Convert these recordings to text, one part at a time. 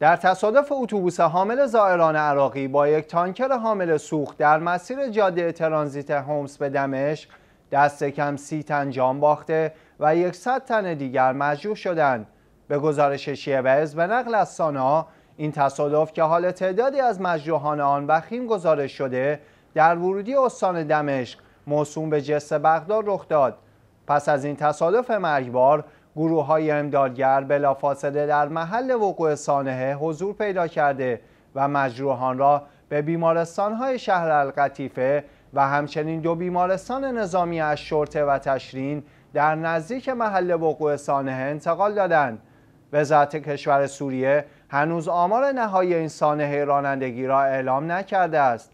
در تصادف اتوبوس حامل زائران عراقی با یک تانکر حامل سوخت در مسیر جاده ترانزیت هومس به دمشق دست کم سی تن جان باخته و یکصد تن دیگر مجروح شدند به گزارش شیوز به نقل از سانا این تصادف که حال تعدادی از مجروحان آن وخیم گزارش شده در ورودی استان دمشق موسوم به جست بغداد رخ داد پس از این تصادف مرگبار گروه های امدادگر بلافاصله در محل وقوع سانحه حضور پیدا کرده و مجروحان را به بیمارستان های شهر القطیفه و همچنین دو بیمارستان نظامی از شرطه و تشرین در نزدیک محل وقوع سانحه انتقال دادند وزارت کشور سوریه هنوز آمار نهایی این سانحه رانندگی را اعلام نکرده است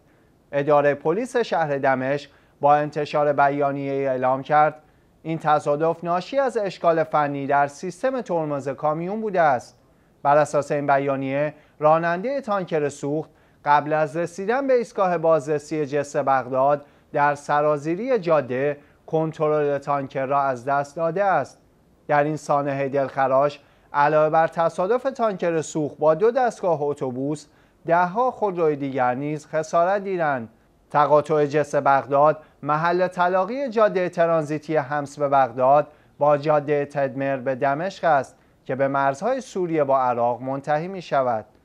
اداره پلیس شهر دمشق با انتشار بیانیه اعلام کرد این تصادف ناشی از اشکال فنی در سیستم ترمز کامیون بوده است بر اساس این بیانیه راننده تانکر سوخت قبل از رسیدن به ایستگاه بازرسی جس بغداد در سرازیری جاده کنترل تانکر را از دست داده است در این سانحه دلخراش علاوه بر تصادف تانکر سوخت با دو دستگاه اتوبوس دهها خودروی دیگر نیز خسارت دیدند تقاطع جس بغداد محل تلاقی جاده ترانزیتی همس به بغداد با جاده تدمر به دمشق است که به مرزهای سوریه با عراق منتهی می شود.